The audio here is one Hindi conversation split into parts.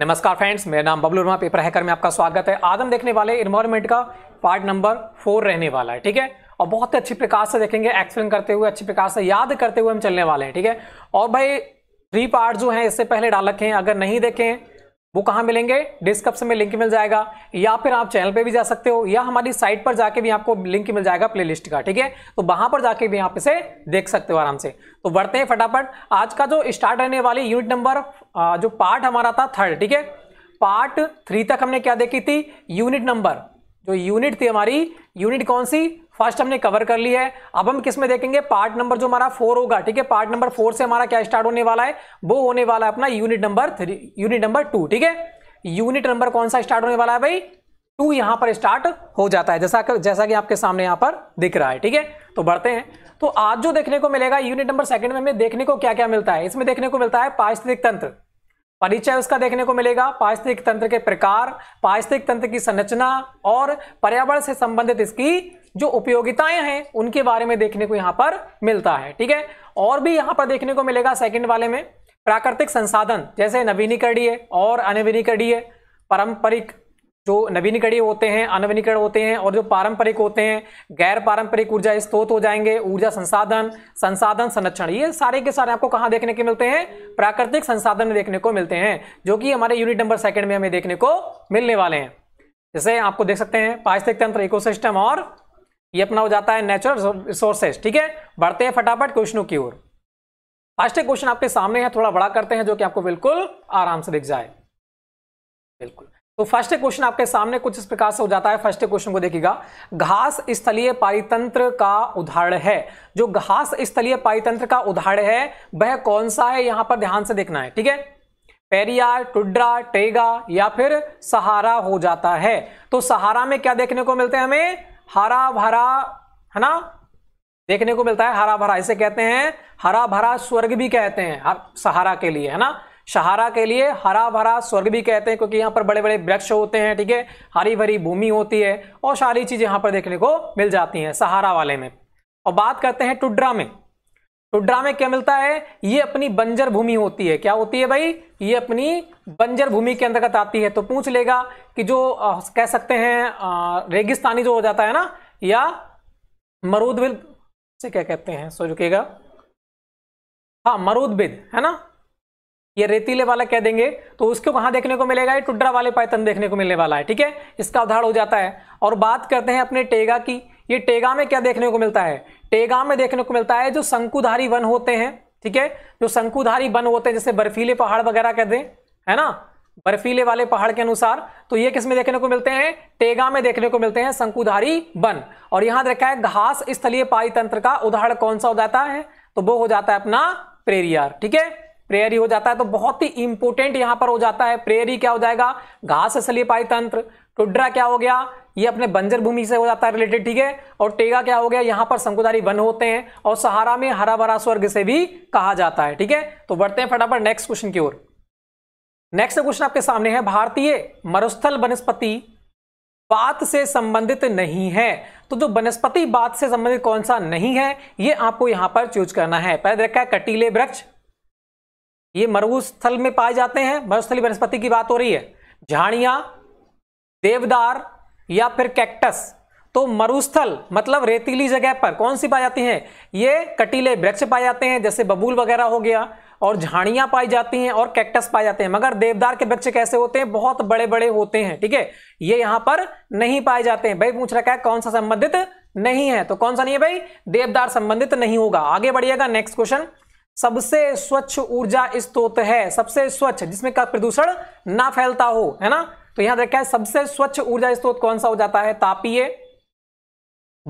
नमस्कार फ्रेंड्स मेरा नाम बबलू वर्मा पेपर हैकर में आपका स्वागत है आदम देखने वाले इन्वायरमेंट का पार्ट नंबर फोर रहने वाला है ठीक है और बहुत अच्छी प्रकार से देखेंगे एक्सप्लेन करते हुए अच्छी प्रकार से याद करते हुए हम चलने वाले हैं ठीक है और भाई थ्री पार्ट जो है इससे पहले डाल रखे हैं अगर नहीं देखें वो कहाँ मिलेंगे डिस्क्रिप्शन में लिंक मिल जाएगा या फिर आप चैनल पे भी जा सकते हो या हमारी साइट पर जाके भी आपको लिंक मिल जाएगा प्लेलिस्ट का ठीक है तो वहां पर जाके भी आप इसे देख सकते हो आराम से तो बढ़ते हैं फटाफट आज का जो स्टार्ट रहने वाले यूनिट नंबर जो पार्ट हमारा था थर्ड ठीक है पार्ट थ्री तक हमने क्या देखी थी यूनिट नंबर जो यूनिट थी हमारी यूनिट कौन सी फर्स्ट हमने कवर कर ली है अब हम किस में देखेंगे पार्ट नंबर जो हमारा फोर होगा ठीक है पार्ट नंबर फोर से हमारा क्या स्टार्ट होने वाला है वो होने वाला है अपना unit number three unit number two ठीक है यूनिट नंबर कौन सा स्टार्ट होने वाला है भाई टू यहां पर स्टार्ट हो जाता है जैसा जैसा कि आपके सामने यहां पर दिख रहा है ठीक है तो बढ़ते हैं तो आज जो देखने को मिलेगा यूनिट नंबर सेकंड में हमें देखने को क्या क्या मिलता है इसमें देखने को मिलता है पारिस्थितिक तंत्र परिचय उसका देखने को मिलेगा पारिस्थितिक तंत्र के प्रकार पारिस्थितिक तंत्र की संरचना और पर्यावरण से संबंधित इसकी जो उपयोगिताएं हैं उनके बारे में देखने को यहां पर मिलता है ठीक है और भी यहां पर देखने को मिलेगा सेकंड वाले में प्राकृतिक संसाधन जैसे नवीनीकरणीय और अनवीनीकरणीय पारंपरिक जो नवीनीकरणीय होते हैं अनवीनीकरण होते हैं और जो पारंपरिक होते हैं गैर पारंपरिक ऊर्जा स्त्रोत हो जाएंगे ऊर्जा संसाधन संसाधन संरक्षण ये सारे के सारे आपको कहाँ देखने के मिलते हैं प्राकृतिक संसाधन में देखने को मिलते हैं जो कि हमारे यूनिट नंबर सेकंड में हमें देखने को मिलने वाले हैं जैसे आपको देख सकते हैं पारिस्थितिक तंत्र इकोसिस्टम और ये अपना हो जाता है नेचुरल रिसोर्सेज ठीक है बढ़ते हैं फटाफट क्वेश्चनों की ओर फास्ट क्वेश्चन आपके सामने है थोड़ा बड़ा करते हैं जो कि आपको बिल्कुल आराम से दिख जाए बिल्कुल तो फर्स्ट क्वेश्चन आपके सामने कुछ इस प्रकार से हो जाता है फर्स्ट क्वेश्चन को देखिएगा घास स्थलीय पारितंत्र का उदाहरण है जो घास स्थलीय पारितंत्र का उदाहरण है वह कौन सा है यहां पर ध्यान से देखना है ठीक है पेरियार टुड्रा टेगा या फिर सहारा हो जाता है तो सहारा में क्या देखने को मिलते हैं हमें हरा भरा है ना देखने को मिलता है हरा भरा इसे कहते हैं हरा भरा स्वर्ग भी कहते हैं सहारा के लिए है ना सहारा के लिए हरा भरा स्वर्ग भी कहते हैं क्योंकि यहाँ पर बड़े बड़े वृक्ष होते हैं ठीक है हरी भरी भूमि होती है और सारी चीज़ें यहाँ पर देखने को मिल जाती हैं सहारा वाले में और बात करते हैं टुड्रा में टुड्रा में क्या मिलता है ये अपनी बंजर भूमि होती है क्या होती है भाई ये अपनी बंजर भूमि के अंतर्गत आती है तो पूछ लेगा कि जो आ, कह सकते हैं आ, रेगिस्तानी जो हो जाता है ना या मरूदबिल से क्या कहते हैं सो रुकेगा हाँ मरूदबिद है ना ये रेतीले वाला कह देंगे तो उसको कहाँ देखने को मिलेगा ये टुड्रा वाले पायतन देखने को मिलने वाला है ठीक है इसका उदाहरण हो जाता है और बात करते हैं अपने टेगा की ये टेगा में क्या देखने को मिलता है टेगा में देखने को मिलता है जो शंकुधारी वन होते हैं ठीक है जो शंकुधारी वन होते हैं जैसे बर्फीले पहाड़ वगैरह कह दें है ना बर्फीले वाले पहाड़ के अनुसार तो ये किस में देखने को मिलते हैं टेगा में देखने को मिलते हैं शंकुधारी वन और यहां देखा है घास स्थलीय पाई तंत्र का उदाहरण कौन सा हो जाता है तो वो हो जाता है अपना प्रेरियार ठीक है प्रेयर ही हो जाता है तो बहुत ही इंपोर्टेंट यहां पर हो जाता है प्रेयर ही क्या हो जाएगा घास पाई तंत्र टुड्रा क्या हो गया ये अपने बंजर भूमि से हो जाता है रिलेटेड ठीक है और टेगा क्या हो गया यहां पर शंकुधारी वन होते हैं और सहारा में हरा भरा स्वर्ग से भी कहा जाता है ठीक है तो बढ़ते हैं फटाफट नेक्स्ट क्वेश्चन की ओर नेक्स्ट क्वेश्चन आपके सामने है भारतीय मरुस्थल वनस्पति बात से संबंधित नहीं है तो जो वनस्पति बात से संबंधित कौन सा नहीं है ये आपको यहां पर चूज करना है पहले देखा है कटीले वृक्ष ये मरुस्थल में पाए जाते हैं मरुस्थली वनस्पति की बात हो रही है झाड़ियां देवदार या फिर कैक्टस तो मरुस्थल मतलब रेतीली जगह पर कौन सी पाई जाती हैं ये कटीले वृक्ष पाए जाते हैं जैसे बबूल वगैरह हो गया और झाड़ियां पाई जाती हैं और कैक्टस पाए जाते हैं मगर देवदार के वृक्ष कैसे होते हैं बहुत बड़े बड़े होते हैं ठीक है ये यहां पर नहीं पाए जाते हैं भाई पूछ रखा है कौन सा संबंधित नहीं है तो कौन सा नहीं है भाई देवदार संबंधित नहीं होगा आगे बढ़िएगा नेक्स्ट क्वेश्चन सबसे स्वच्छ ऊर्जा स्त्रोत है सबसे स्वच्छ जिसमें का प्रदूषण ना फैलता हो है ना तो यहां देखा है सबसे स्वच्छ ऊर्जा स्त्रोत कौन सा हो जाता है तापीय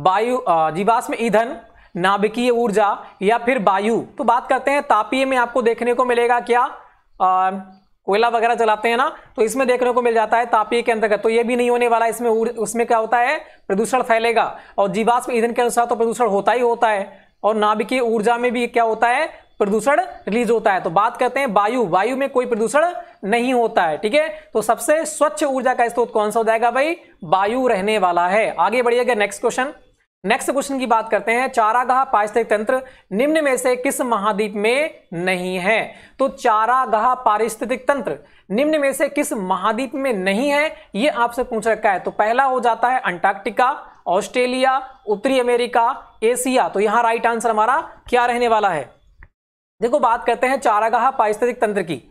वायु जीवाश्म ईंधन नाभिकीय ऊर्जा या फिर वायु तो बात करते हैं तापीय में आपको देखने को मिलेगा क्या कोयला वगैरह चलाते हैं ना तो इसमें देखने को मिल जाता है तापीय के अंतर्गत तो ये भी नहीं होने वाला इसमें उसमें क्या होता है प्रदूषण फैलेगा और जीवाश्म ईंधन के अनुसार तो प्रदूषण होता ही होता है और नाभिकीय ऊर्जा में भी क्या होता है प्रदूषण रिलीज होता है तो बात करते हैं वायु वायु में कोई प्रदूषण नहीं होता है ठीक है तो सबसे स्वच्छ ऊर्जा का स्त्रोत कौन सा हो जाएगा भाई वायु रहने वाला है आगे बढ़िएगा नेक्स्ट क्वेश्चन नेक्स्ट क्वेश्चन की बात करते हैं चारागाह पारिस्थितिक तंत्र निम्न में से किस महाद्वीप में नहीं है तो चारागाह पारिस्थितिक तंत्र निम्न में से किस महाद्वीप में नहीं है यह आपसे पूछ रखा है तो पहला हो जाता है अंटार्कटिका ऑस्ट्रेलिया उत्तरी अमेरिका एशिया तो यहां राइट आंसर हमारा क्या रहने वाला है देखो बात करते हैं चारागाह पारिस्थितिक तंत्र की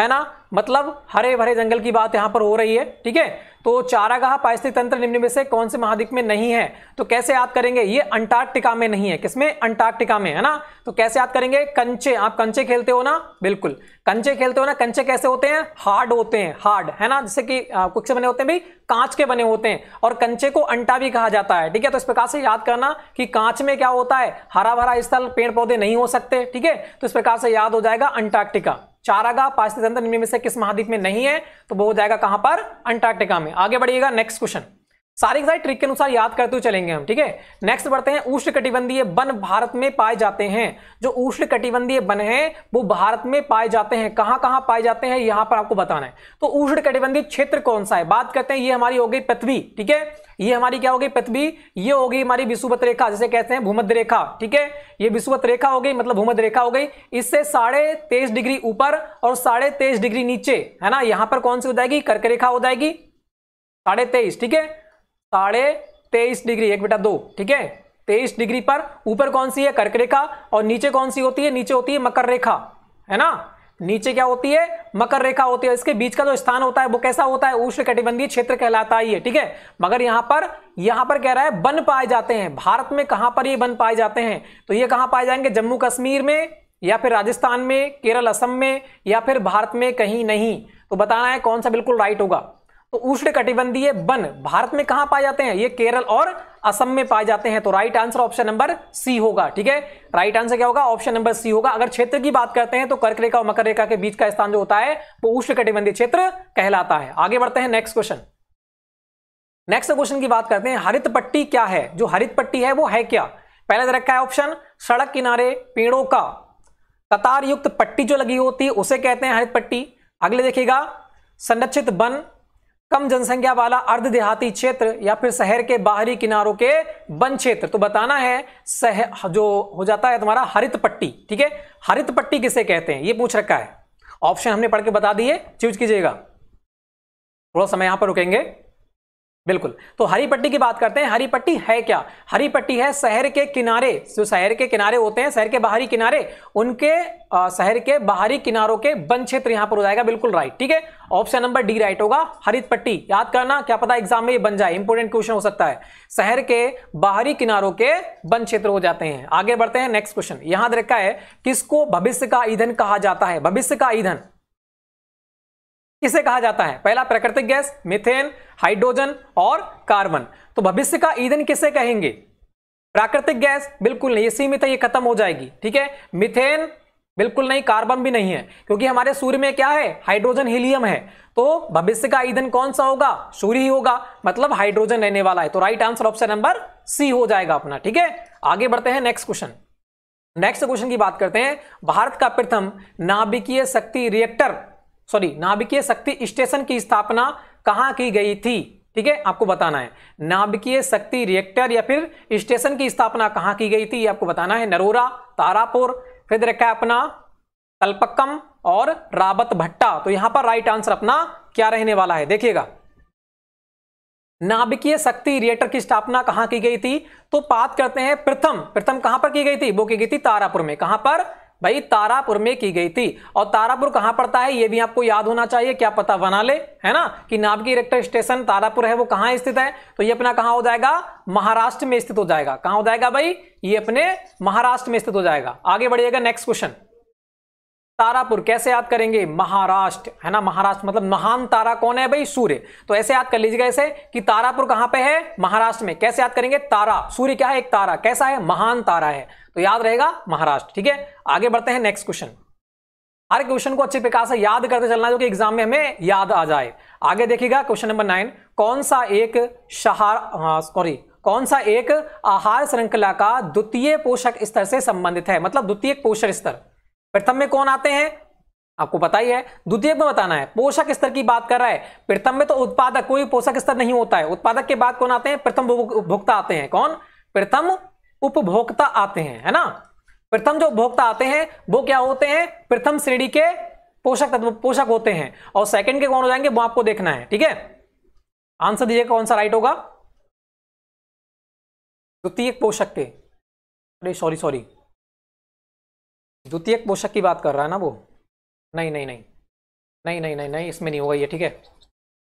है ना मतलब हरे भरे जंगल की बात यहां पर हो रही है ठीक है तो चारागाह पारिस्थितिक तंत्र निम्न में से कौन से महाद्वीप में नहीं है तो कैसे याद करेंगे ये अंटार्कटिका में नहीं है किसमें अंटार्कटिका में है ना तो कैसे याद करेंगे कंचे आप कंचे खेलते हो ना बिल्कुल कंचे खेलते हो ना कंचे कैसे होते हैं हार्ड होते हैं हार्ड है ना जैसे कि कुछ से बने होते हैं भाई कांच के बने होते हैं और कंचे को अंटा भी कहा जाता है ठीक है तो इस प्रकार से याद करना कि कांच में क्या होता है हरा भरा स्थल पेड़ पौधे नहीं हो सकते ठीक है तो इस प्रकार से याद हो जाएगा अंटार्कटिका चारागाह पाश्चित तंत्र निम्न में से किस महाद्वीप में नहीं है तो वो हो जाएगा कहां पर अंटार्कटिका में आगे बढ़िएगा नेक्स्ट क्वेश्चन सारी सारी ट्रिक के अनुसार याद करते हुए चलेंगे हम ठीक है नेक्स्ट बढ़ते हैं उष्ण कटिबंधीय वन भारत में पाए जाते हैं जो उष्ण कटिबंधीय वन है वो भारत में पाए जाते हैं कहां कहां पाए जाते हैं यहां पर आपको बताना है तो उष्ण कटिबंधीय क्षेत्र कौन सा है बात करते हैं ये हमारी हो गई पृथ्वी ठीक है ये हमारी क्या हो गई पृथ्वी ये हो गई हमारी विषुवत रेखा जिसे कहते हैं भूमध्य रेखा ठीक है ये विषुवत रेखा हो गई मतलब भूमध्य रेखा हो गई इससे साढ़े तेईस डिग्री ऊपर और साढ़े तेईस डिग्री नीचे है ना यहां पर कौन सी हो जाएगी कर्क रेखा हो जाएगी साढ़े तेईस ठीक है साढ़े तेईस डिग्री एक बेटा दो ठीक है तेईस डिग्री पर ऊपर कौन सी है कर्क रेखा और नीचे कौन सी होती है नीचे होती है मकर रेखा है ना नीचे क्या होती है मकर रेखा होती है इसके बीच का जो स्थान होता है वो कैसा होता है उष्ण कटिबंधीय क्षेत्र कहलाता है ये ठीक है मगर यहां पर यहां पर कह रहा है बन पाए जाते हैं भारत में कहां पर ये बन पाए जाते हैं तो ये कहां पाए जाएंगे जम्मू कश्मीर में या फिर राजस्थान में केरल असम में या फिर भारत में कहीं नहीं तो बताना है कौन सा बिल्कुल राइट होगा तो उष्ण कटिबंधीय वन भारत में कहां पाए जाते हैं ये केरल और असम में पाए जाते हैं तो right answer option number C होगा ठीक है राइट आंसर क्या होगा ऑप्शन नंबर सी होगा अगर क्षेत्र की बात करते हैं तो कर्क रेखा और मकर रेखा के बीच का स्थान जो होता है वो उष्ण कटिबंधीय क्षेत्र कहलाता है आगे बढ़ते हैं नेक्स्ट क्वेश्चन नेक्स्ट क्वेश्चन की बात करते हैं हरित पट्टी क्या है जो हरित पट्टी है वो है क्या पहले दे रखा है ऑप्शन सड़क किनारे पेड़ों का कतार युक्त पट्टी जो लगी होती है उसे कहते हैं हरित पट्टी अगले देखिएगा संरक्षित वन कम जनसंख्या वाला अर्ध देहाती क्षेत्र या फिर शहर के बाहरी किनारों के वन क्षेत्र तो बताना है सह जो हो जाता है तुम्हारा हरित पट्टी ठीक है हरित पट्टी किसे कहते हैं ये पूछ रखा है ऑप्शन हमने पढ़ के बता दिए चूज कीजिएगा थोड़ा समय यहां पर रुकेंगे बिल्कुल तो हरी पट्टी की बात करते हैं हरी पट्टी है क्या हरी पट्टी है शहर के किनारे जो शहर के किनारे होते हैं शहर के बाहरी किनारे उनके शहर के बाहरी किनारों के वन क्षेत्र यहां पर हो जाएगा बिल्कुल राइट ठीक है ऑप्शन नंबर डी राइट होगा हरित पट्टी याद करना क्या पता एग्जाम में ये बन जाए इंपोर्टेंट क्वेश्चन हो सकता है शहर के बाहरी किनारों के वन क्षेत्र हो जाते हैं आगे बढ़ते हैं नेक्स्ट क्वेश्चन यहां रखा है किसको भविष्य का ईंधन कहा जाता है भविष्य का ईंधन इसे कहा जाता है पहला प्राकृतिक गैस मिथेन हाइड्रोजन और कार्बन तो भविष्य का ईंधन किसे कहेंगे प्राकृतिक गैस बिल्कुल नहीं इसी में तो ये खत्म हो जाएगी ठीक है मिथेन बिल्कुल नहीं कार्बन भी नहीं है क्योंकि हमारे सूर्य में क्या है हाइड्रोजन हीलियम है तो भविष्य का ईंधन कौन सा होगा सूर्य ही होगा मतलब हाइड्रोजन रहने वाला है तो right answer option number C हो जाएगा अपना ठीक है आगे बढ़ते हैं नेक्स्ट क्वेश्चन नेक्स्ट क्वेश्चन की बात करते हैं भारत का प्रथम नाभिकीय शक्ति रिएक्टर सॉरी नाभिकीय शक्ति स्टेशन की स्थापना कहाँ की गई थी ठीक है आपको बताना है नाभिकीय शक्ति रिएक्टर या फिर स्टेशन की स्थापना कहाँ की गई थी ये आपको बताना है नरोरा तारापुर फिर रखा है अपना कल्पक्कम और रावत भट्टा तो यहां पर राइट आंसर अपना क्या रहने वाला है देखिएगा नाभिकीय शक्ति रिएक्टर की स्थापना कहां की गई थी तो बात करते हैं प्रथम प्रथम कहां पर की गई थी वो की गई थी तारापुर में कहां पर भाई तारापुर में की गई थी और तारापुर कहां पड़ता है ये भी आपको याद होना चाहिए क्या पता बना ले है ना कि नाभगी रेक्टर स्टेशन तारापुर है वो कहां स्थित है तो ये अपना कहां हो जाएगा महाराष्ट्र में स्थित हो जाएगा कहां हो जाएगा भाई ये अपने महाराष्ट्र में स्थित हो जाएगा आगे बढ़िएगा नेक्स्ट क्वेश्चन तारापुर कैसे याद करेंगे महाराष्ट्र है ना महाराष्ट्र मतलब महान तारा कौन है भाई सूर्य तो ऐसे याद कर लीजिएगा ऐसे कि तारापुर कहां पे है महाराष्ट्र में कैसे याद करेंगे तारा सूर्य क्या है एक तारा कैसा है महान तारा है तो याद रहेगा महाराष्ट्र ठीक है आगे बढ़ते हैं नेक्स्ट क्वेश्चन हर क्वेश्चन को अच्छे प्रकार से याद करते चलना जो कि एग्जाम में हमें याद आ जाए आगे देखिएगा क्वेश्चन नंबर नाइन कौन सा एक शहार हाँ, सॉरी कौन सा एक आहार श्रृंखला का द्वितीय पोषक स्तर से संबंधित है मतलब द्वितीय पोषक स्तर प्रथम में कौन आते हैं आपको पता ही है द्वितीय में बताना है पोषक स्तर की बात कर रहा है प्रथम में तो उत्पादक कोई पोषक स्तर नहीं होता है उत्पादक के बाद कौन आते हैं प्रथम उपभोक्ता आते हैं कौन प्रथम उपभोक्ता आते हैं है ना प्रथम जो उपभोक्ता आते हैं वो क्या होते हैं प्रथम श्रेणी के पोषक तत्व पोषक होते हैं और सेकंड के कौन हो जाएंगे वो आपको देखना है ठीक है आंसर दीजिए कौन सा राइट होगा द्वितीय पोषक के अरे सॉरी सॉरी द्वितीय पोषक की बात कर रहा है ना वो नहीं नहीं नहीं नहीं नहीं नहीं नहीं इसमें नहीं होगा ये ठीक है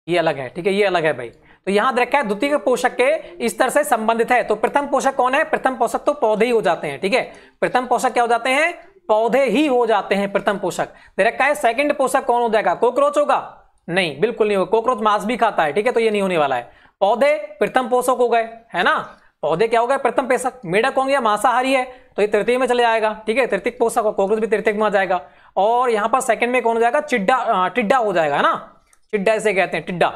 ये अलग है ठीक है ये अलग है भाई तो यहां देखा है द्वितीय पोषक के इस तरह से संबंधित है तो प्रथम पोषक कौन है प्रथम पोषक तो पौधे ही हो जाते हैं ठीक है प्रथम पोषक क्या हो जाते हैं पौधे ही हो जाते हैं प्रथम पोषक देखा है सेकंड पोषक कौन हो जाएगा कॉकरोच होगा नहीं बिल्कुल नहीं होगा कॉकरोच मांस भी खाता है ठीक है तो ये नहीं होने वाला है पौधे प्रथम पोषक हो गए है ना पौधे क्या हो गए प्रथम पेशक मेढक होंगे मांसाहारी है तो ये तृतीय में चले जाएगा ठीक है तृतीय पोषक और कॉकरोच भी तृतीय में आ जाएगा और यहाँ पर सेकंड में कौन हो जाएगा चिड्डा टिड्डा हो जाएगा है ना टिड्डा इसे कहते हैं टिड्डा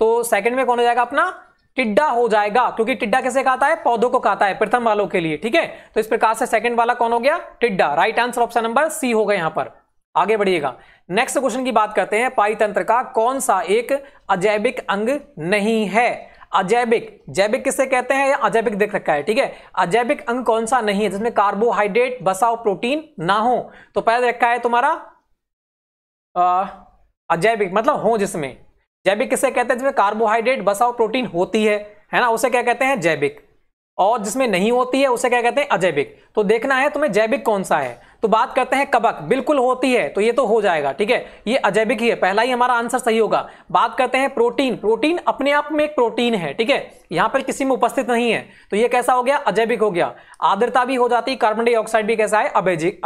तो सेकंड में कौन हो जाएगा अपना टिड्डा हो जाएगा क्योंकि टिड्डा किसे कहता है पौधों को कहता है प्रथम वालों के लिए ठीक है तो इस प्रकार से सेकंड वाला कौन हो गया टिड्डा right answer option number C होगा यहां पर आगे बढ़िएगा नेक्स्ट क्वेश्चन की बात करते हैं पाई तंत्र का कौन सा एक अजैविक अंग नहीं है अजैबिक जैविक किसे कहते हैं अजैबिक देख रखा है ठीक है अजैबिक अंग कौन सा नहीं है जिसमें कार्बोहाइड्रेट बसाओ प्रोटीन ना हो तो पहले रखा है तुम्हारा अजैबिक मतलब हो जिसमें जैविक किसे कहते हैं जिसमें कार्बोहाइड्रेट बसाओ प्रोटीन होती है है ना उसे क्या कहते हैं जैविक और जिसमें नहीं होती है उसे क्या कहते हैं अजैबिक तो देखना है तुम्हें जैविक कौन सा है तो बात करते हैं कबक बिल्कुल होती है तो ये तो हो जाएगा ठीक है ये अजैबिक ही है पहला ही हमारा आंसर सही होगा बात करते हैं प्रोटीन प्रोटीन अपने आप में एक प्रोटीन है ठीक है यहां पर किसी में उपस्थित नहीं है तो ये कैसा हो गया अजैबिक हो गया आर्द्रता भी हो जाती कार्बन डाइऑक्साइड भी कैसा है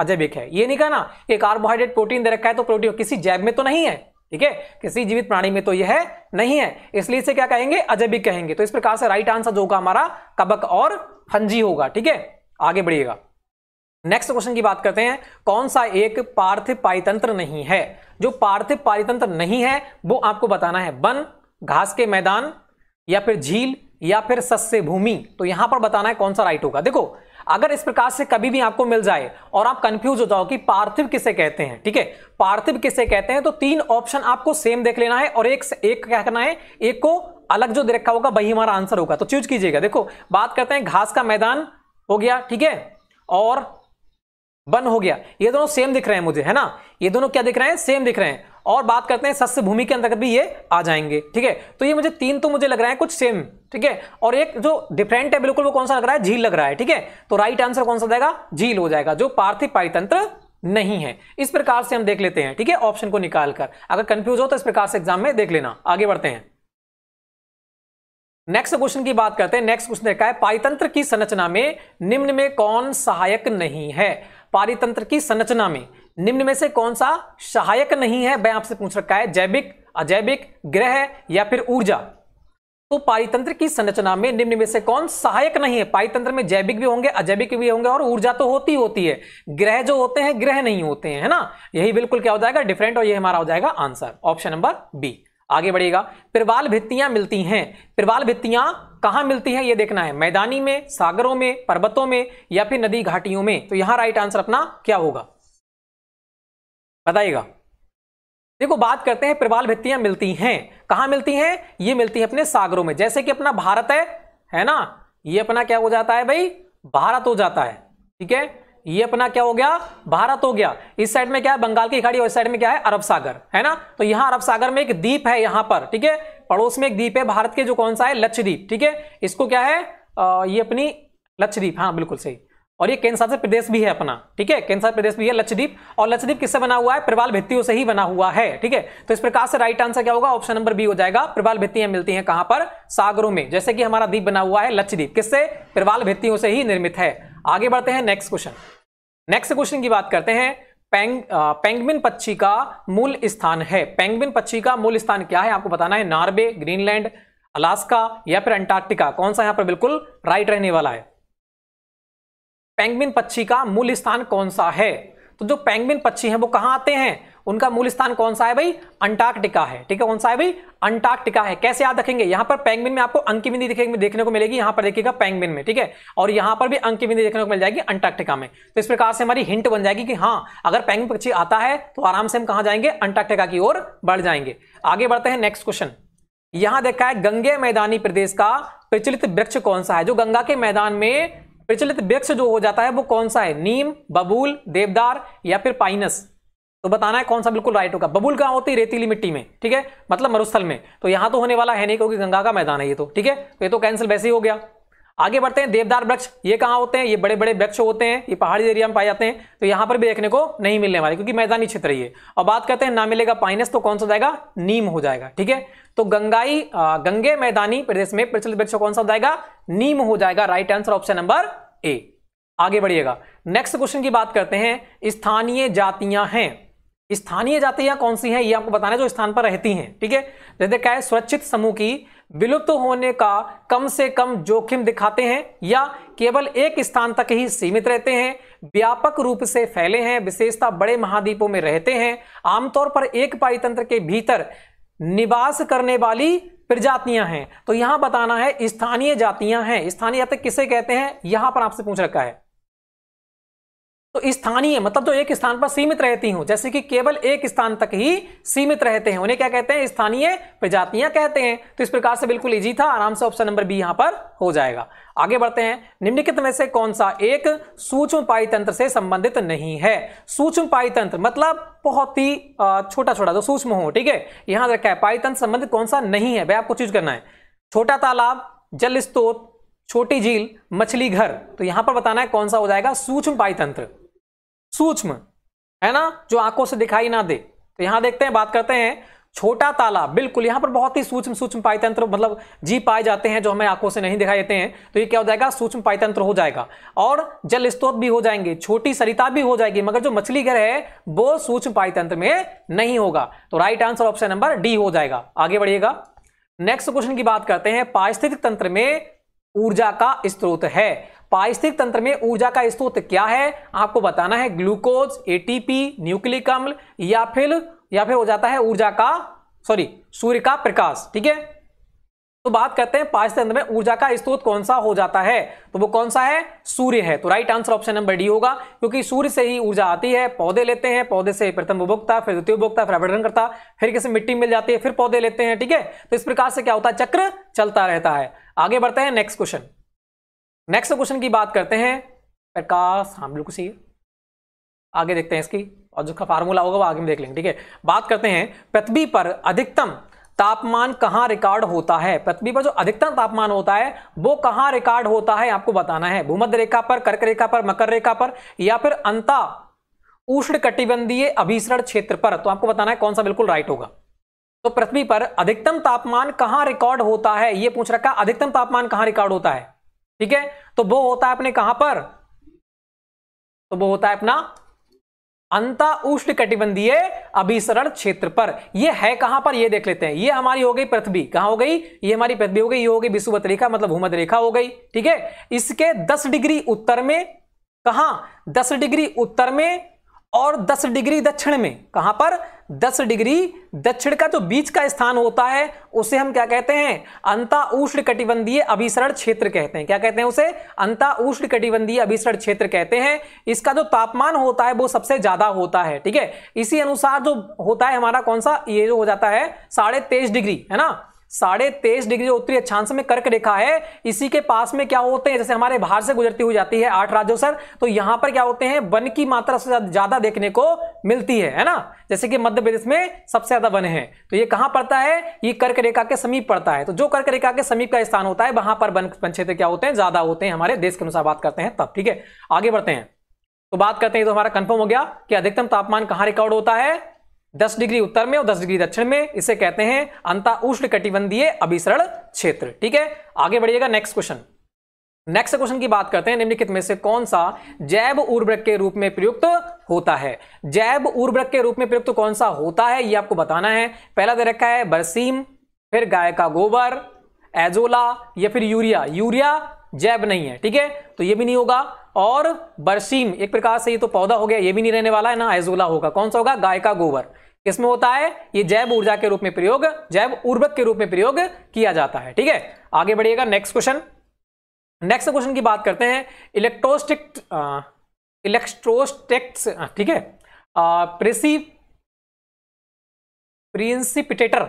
अजैबिक है ये नहीं कहा ना कि कार्बोहाइड्रेट प्रोटीन दे रखा है तो प्रोटीन किसी जैब में तो नहीं है ठीक है किसी जीवित प्राणी में तो यह है नहीं है इसलिए इसे क्या कहेंगे अजैबिक कहेंगे तो इस प्रकार से राइट आंसर जो होगा हमारा कबक और फंजी होगा ठीक है आगे बढ़िएगा नेक्स्ट क्वेश्चन की बात करते हैं कौन सा एक पार्थ पारितंत्र नहीं है जो पार्थ पारितंत्र नहीं है वो आपको बताना है वन घास के मैदान या फिर झील या फिर सस्य भूमि तो यहां पर बताना है कौन सा राइट होगा देखो अगर इस प्रकार से कभी भी आपको मिल जाए और आप कंफ्यूज हो जाओ कि पार्थिव किसे कहते हैं ठीक है पार्थिव किसे कहते हैं तो तीन ऑप्शन आपको सेम देख लेना है और एक एक क्या करना है एक को अलग जो दे रखा होगा वही हमारा आंसर होगा तो चूज कीजिएगा देखो बात करते हैं घास का मैदान हो गया ठीक है और वन हो गया ये दोनों सेम दिख रहे हैं मुझे है ना ये दोनों क्या दिख रहे हैं सेम दिख रहे हैं और बात करते हैं सस्य भूमि के अंतर्गत भी ये आ जाएंगे ठीक है तो ये मुझे तीन तो मुझे लग रहा है कुछ सेम ठीक है और एक जो डिफरेंट है बिल्कुल वो कौन सा लग रहा है झील लग रहा है ठीक है तो राइट आंसर कौन सा देगा झील हो जाएगा जो पार्थिव पारितंत्र नहीं है इस प्रकार से हम देख लेते हैं ठीक है ऑप्शन को निकाल कर अगर कंफ्यूज हो तो इस प्रकार से एग्जाम में देख लेना आगे बढ़ते हैं नेक्स्ट क्वेश्चन की बात करते हैं नेक्स्ट क्वेश्चन देखा है पारितंत्र की संरचना में निम्न में कौन सहायक नहीं है पारितंत्र की संरचना में निम्न में से कौन सा सहायक नहीं है मैं आपसे पूछ रखा है जैविक अजैविक ग्रह या फिर ऊर्जा तो पारितंत्र की संरचना में निम्न में से कौन सहायक नहीं है पारितंत्र में जैविक भी होंगे अजैविक भी होंगे और ऊर्जा तो होती होती है ग्रह जो होते हैं ग्रह नहीं होते हैं है ना यही बिल्कुल क्या हो जाएगा डिफरेंट और ये हमारा हो जाएगा आंसर ऑप्शन नंबर बी आगे बढ़ेगा प्रवाल भित्तियां मिलती हैं प्रवाल भित्तियां कहाँ मिलती है ये देखना है मैदानी में सागरों में पर्वतों में या फिर नदी घाटियों में तो यहां राइट आंसर अपना क्या होगा बताइएगा देखो बात करते हैं प्रवाल भित्तियां मिलती हैं कहां मिलती हैं ये मिलती है अपने सागरों में जैसे कि अपना भारत है है ना ये अपना क्या हो जाता है भाई भारत हो जाता है ठीक है ये अपना क्या हो गया भारत हो गया इस साइड में क्या है बंगाल की खाड़ी और इस साइड में क्या है अरब सागर है ना तो यहां अरब सागर में एक द्वीप है यहां पर ठीक है पड़ोस में एक द्वीप है भारत के जो कौन सा है लक्षद्वीप ठीक है इसको क्या है आ, ये अपनी लक्षद्वीप हाँ बिल्कुल सही और ये केंद्र शासित प्रदेश भी है अपना ठीक है केंद्र शासित प्रदेश भी है लक्षद्वीप और लक्षद्वीप किससे बना हुआ है प्रवाल भित्तियों से ही बना हुआ है ठीक है तो इस प्रकार से राइट आंसर क्या होगा ऑप्शन नंबर बी हो जाएगा प्रवाल भित्तियां मिलती हैं कहां पर सागरों में जैसे कि हमारा द्वीप बना हुआ है लक्षद्वीप किससे प्रवाल भित्तियों से ही निर्मित है आगे बढ़ते हैं नेक्स्ट क्वेश्चन नेक्स्ट क्वेश्चन की बात करते हैं पेंग पक्षी का मूल स्थान है पेंगविन पक्षी का मूल स्थान क्या है आपको बताना है नॉर्वे ग्रीनलैंड अलास्का या फिर अंटार्कटिका कौन सा यहां पर बिल्कुल राइट रहने वाला है पेंगविन पक्षी का मूल स्थान कौन सा है तो जो पेंगविन पक्षी हैं वो कहां आते हैं उनका मूल स्थान कौन सा है भाई अंटार्कटिका है ठीक है कौन सा है भाई अंटार्कटिका है कैसे याद रखेंगे यहां पर पैंगबिन में आपको अंक बिंदी देखने को मिलेगी यहां पर देखिएगा पैंगबिन में ठीक है और यहां पर भी अंक बिंदी देखने को मिल जाएगी अंटार्कटिका में तो इस प्रकार से हमारी हिंट बन जाएगी कि हाँ अगर पैंगबिन पक्षी आता है तो आराम से हम कहा जाएंगे अंटार्कटिका की ओर बढ़ जाएंगे आगे बढ़ते हैं नेक्स्ट क्वेश्चन यहां देखा है गंगे मैदानी प्रदेश का प्रचलित वृक्ष कौन सा है जो गंगा के मैदान में प्रचलित वृक्ष जो हो जाता है वो कौन सा है नीम बबूल देवदार या फिर पाइनस तो बताना है कौन सा बिल्कुल राइट होगा बबुल कहाँ होती है रेतीली मिट्टी में ठीक है मतलब मरुस्थल में तो यहाँ तो होने वाला है नहीं क्योंकि गंगा का मैदान है ये तो ठीक है तो ये तो कैंसिल वैसे ही हो गया आगे बढ़ते हैं देवदार वृक्ष ये कहाँ होते हैं ये बड़े बड़े वृक्ष होते हैं ये पहाड़ी एरिया में पाए जाते हैं तो यहाँ पर भी देखने को नहीं मिलने वाले क्योंकि मैदानी क्षेत्र ही है और बात करते हैं ना मिलेगा पाइनस तो कौन सा जाएगा नीम हो जाएगा ठीक है तो गंगाई गंगे मैदानी प्रदेश में प्रचलित वृक्ष कौन सा जाएगा नीम हो जाएगा right answer option number A आगे बढ़िएगा नेक्स्ट क्वेश्चन की बात करते हैं स्थानीय जातियां हैं स्थानीय जातियां कौन सी हैं ये आपको बताना है जो स्थान पर रहती हैं ठीक है जैसे क्या है स्वच्छित समूह की विलुप्त होने का कम से कम जोखिम दिखाते हैं या केवल एक स्थान तक ही सीमित रहते हैं व्यापक रूप से फैले हैं विशेषता बड़े महाद्वीपों में रहते हैं आमतौर पर एक पारितंत्र के भीतर निवास करने वाली प्रजातियां हैं तो यहां बताना है स्थानीय जातियां हैं स्थानीय जाति किसे कहते हैं यहां पर आपसे पूछ रखा है तो स्थानीय मतलब जो एक स्थान पर सीमित रहती हूं जैसे कि केवल एक स्थान तक ही सीमित रहते हैं उन्हें क्या कहते हैं स्थानीय प्रजातियां कहते हैं तो इस प्रकार से बिल्कुल इजी था आराम से ऑप्शन नंबर बी यहां पर हो जाएगा आगे बढ़ते हैं निम्नलिखित में से कौन सा एक सूक्ष्म पाई तंत्र से संबंधित नहीं है सूक्ष्म पाई तंत्र मतलब बहुत ही छोटा छोटा जो सूक्ष्म हो ठीक है यहां रखा है पाई तंत्र संबंधित कौन सा नहीं है भाई आपको चूज करना है छोटा तालाब जल स्त्रोत छोटी झील मछली घर तो यहां पर बताना है कौन सा हो जाएगा सूक्ष्म पाई तंत्र सूक्ष्म है ना जो आंखों से दिखाई ना दे तो यहां देखते हैं बात करते हैं छोटा ताला बिल्कुल यहां पर बहुत ही सूक्ष्म सूक्ष्म पायतंत्र मतलब जी पाए जाते हैं जो हमें आंखों से नहीं दिखाई देते हैं तो ये क्या हो जाएगा सूक्ष्म पायतंत्र हो जाएगा और जल स्त्रोत भी हो जाएंगे छोटी सरिता भी हो जाएगी मगर जो मछली घर है वो सूक्ष्म पायतंत्र में नहीं होगा तो right answer option number D हो जाएगा आगे बढ़िएगा नेक्स्ट क्वेश्चन की बात करते हैं पारिस्थितिक तंत्र में ऊर्जा का स्त्रोत है पारिस्थितिक तंत्र में ऊर्जा का स्त्रोत क्या है आपको बताना है ग्लूकोज एटीपी न्यूक्लिक अम्ल या फिर या फिर हो जाता है ऊर्जा का सॉरी सूर्य का प्रकाश ठीक है तो बात करते हैं पारिस्थितिक तंत्र में ऊर्जा का स्त्रोत कौन सा हो जाता है तो वो कौन सा है सूर्य है तो right answer option number D होगा क्योंकि सूर्य से ही ऊर्जा आती है पौधे लेते हैं पौधे से प्रथम उपभोक्ता फिर द्वितीय उपभोक्ता फिर अवर्धन करता फिर किसी मिट्टी मिल जाती है फिर पौधे लेते हैं ठीक है तो इस प्रकार से क्या होता है चक्र चलता रहता है आगे बढ़ते हैं नेक्स्ट क्वेश्चन नेक्स्ट क्वेश्चन की बात करते हैं प्रकाश हाँ बिल्कुल सही है आगे देखते हैं इसकी और जो फार्मूला होगा वो आगे में देख लेंगे ठीक है बात करते हैं पृथ्वी पर अधिकतम तापमान कहाँ रिकॉर्ड होता है पृथ्वी पर जो अधिकतम तापमान होता है वो कहाँ रिकॉर्ड होता है आपको बताना है भूमध्य रेखा पर कर्क रेखा पर मकर रेखा पर या फिर अंता उष्ण कटिबंधीय अभिसरण क्षेत्र पर तो आपको बताना है कौन सा बिल्कुल राइट होगा तो पृथ्वी पर अधिकतम तापमान कहाँ रिकॉर्ड होता है ये पूछ रखा अधिकतम तापमान कहाँ रिकॉर्ड होता है ठीक है तो वो होता है अपने कहां पर तो वो होता है अपना अंत उष्ण कटिबंधीय अभिसरण क्षेत्र पर यह है कहां पर यह देख लेते हैं ये हमारी हो गई पृथ्वी कहां हो गई ये हमारी पृथ्वी हो गई ये हो गई विषुवत रेखा मतलब भूमध रेखा हो गई ठीक है इसके 10 डिग्री उत्तर में कहा 10 डिग्री उत्तर में और 10 डिग्री दक्षिण में कहां पर 10 डिग्री दक्षिण का जो बीच का स्थान होता है उसे हम क्या कहते हैं अंता उष्ण कटिबंधीय अभिसरण क्षेत्र कहते हैं क्या कहते हैं उसे अंता उष्ण कटिबंधीय अभिसरण क्षेत्र कहते हैं इसका जो तापमान होता है वो सबसे ज्यादा होता है ठीक है इसी अनुसार जो होता है हमारा कौन सा ये जो हो जाता है साढ़े डिग्री है ना साढ़े तेईस डिग्री जो उत्तरी अक्षांश में कर्क रेखा है इसी के पास में क्या होते हैं जैसे हमारे बाहर से गुजरती हुई जाती है आठ राज्यों सर तो यहां पर क्या होते हैं वन की मात्रा सबसे ज्यादा देखने को मिलती है है ना जैसे कि मध्य प्रदेश में सबसे ज्यादा वन है तो ये कहां पड़ता है ये कर्क रेखा के समीप पड़ता है तो जो कर्क रेखा के समीप का स्थान होता है वहां पर वन क्षेत्र क्या होते हैं ज्यादा होते हैं हमारे देश के अनुसार बात करते हैं तब ठीक है आगे बढ़ते हैं तो बात करते हैं तो हमारा कंफर्म हो गया कि अधिकतम तापमान कहां रिकॉर्ड होता है दस डिग्री उत्तर में और दस डिग्री दक्षिण में इसे कहते हैं अंता उष्ण कटिबंधीय अभिसरण क्षेत्र ठीक है आगे बढ़िएगा नेक्स्ट क्वेश्चन नेक्स्ट क्वेश्चन की बात करते हैं निम्नलिखित में से कौन सा जैव उर्वरक के रूप में प्रयुक्त होता है जैव उर्वरक के रूप में प्रयुक्त कौन सा होता है ये आपको बताना है पहला दे रखा है बरसीम फिर गाय का गोबर एजोला या फिर यूरिया यूरिया जैव नहीं है ठीक है तो ये भी नहीं होगा और बरसीम एक प्रकार से ये तो पौधा हो गया ये भी नहीं रहने वाला है ना एजोला होगा कौन सा होगा गाय का गोबर किसमें होता है ये जैव ऊर्जा के रूप में प्रयोग जैव उर्वरक के रूप में प्रयोग किया जाता है ठीक है आगे बढ़िएगा नेक्स्ट क्वेश्चन नेक्स्ट क्वेश्चन की बात करते हैं इलेक्ट्रोस्टिक इलेक्ट्रोस्टेक्स ठीक है प्रेसी प्रिंसिपिटेटर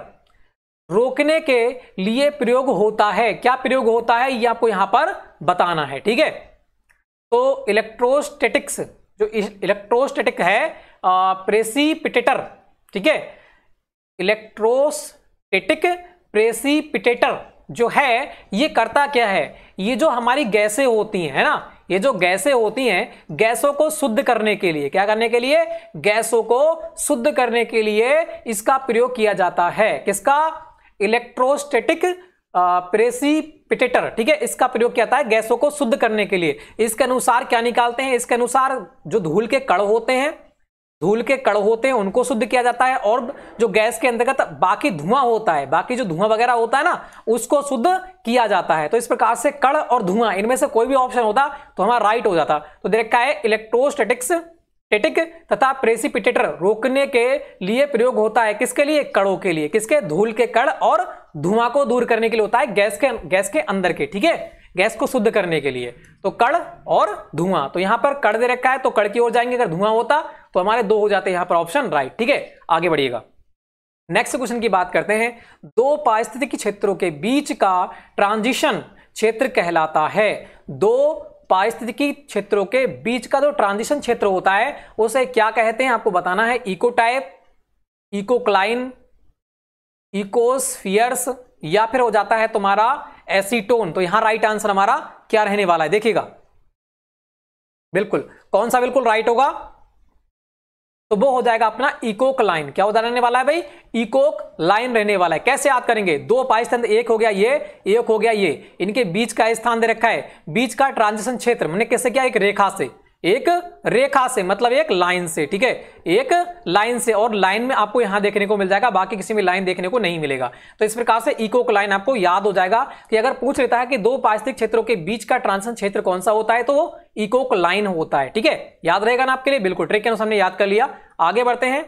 रोकने के लिए प्रयोग होता है क्या प्रयोग होता है ये आपको यहां पर बताना है ठीक है तो इलेक्ट्रोस्टेटिक्स जो इलेक्ट्रोस्टेटिक है प्रेसिपिटेटर ठीक है इलेक्ट्रोस्टेटिक प्रेसिपिटेटर जो है ये करता क्या है ये जो हमारी गैसें होती हैं ना ये जो गैसें होती हैं गैसों को शुद्ध करने के लिए क्या करने के लिए गैसों को शुद्ध करने के लिए इसका प्रयोग किया जाता है किसका इलेक्ट्रोस्टेटिक प्रेसिपिटेटर ठीक है इसका प्रयोग किया जाता है गैसों को शुद्ध करने के लिए इसके अनुसार क्या निकालते हैं इसके अनुसार जो धूल के कड़ होते हैं धूल के कड़ होते हैं उनको शुद्ध किया जाता है और जो गैस के अंतर्गत बाकी धुआं होता है बाकी जो धुआं वगैरह होता है ना उसको शुद्ध किया जाता है तो इस प्रकार से कड़ और धुआं इनमें से कोई भी ऑप्शन होता तो हमारा राइट हो जाता तो देखा है इलेक्ट्रोस्टेटिक्स टेटिक तथा प्रेसिपिटेटर रोकने के लिए प्रयोग होता है किसके लिए कड़ों के लिए किसके धूल के कड़ और धुआं को दूर करने के लिए होता है गैस के गैस के अंदर के ठीक है गैस को शुद्ध करने के लिए तो कड़ और धुआं तो यहां पर कड़ दे रखा है तो कड़ की ओर जाएंगे अगर धुआं होता तो हमारे दो हो जाते हैं यहां पर ऑप्शन राइट ठीक है आगे बढ़िएगा नेक्स्ट क्वेश्चन की बात करते हैं दो पारिस्थितिक क्षेत्रों के बीच का ट्रांजिशन क्षेत्र कहलाता है दो पारिस्थितिकी क्षेत्रों के बीच का जो ट्रांजिशन क्षेत्र होता है उसे क्या कहते हैं आपको बताना है इको टाइप इकोक्लाइन इकोस्फियर्स या फिर हो जाता है तुम्हारा एसीटोन तो यहां राइट आंसर हमारा क्या रहने वाला है देखिएगा बिल्कुल कौन सा बिल्कुल राइट होगा तो वो हो जाएगा अपना इकोक लाइन क्या उदाहरण रहने वाला है भाई इकोक लाइन रहने वाला है कैसे याद करेंगे दो पाई स्थान एक हो गया ये एक हो गया ये इनके बीच का स्थान दे रखा है बीच का ट्रांजिशन क्षेत्र मैंने कैसे किया एक रेखा से एक रेखा से मतलब एक लाइन से ठीक है एक लाइन से और लाइन में आपको यहां देखने को मिल जाएगा बाकी किसी में लाइन देखने को नहीं मिलेगा तो इस प्रकार से इको लाइन आपको याद हो जाएगा कि अगर पूछ लेता है कि दो पार्थिक क्षेत्रों के बीच का ट्रांसन क्षेत्र कौन सा होता है तो वो इकोक लाइन होता है ठीक है याद रहेगा ना आपके लिए बिल्कुल ट्रेक के अनुसार याद कर लिया आगे बढ़ते हैं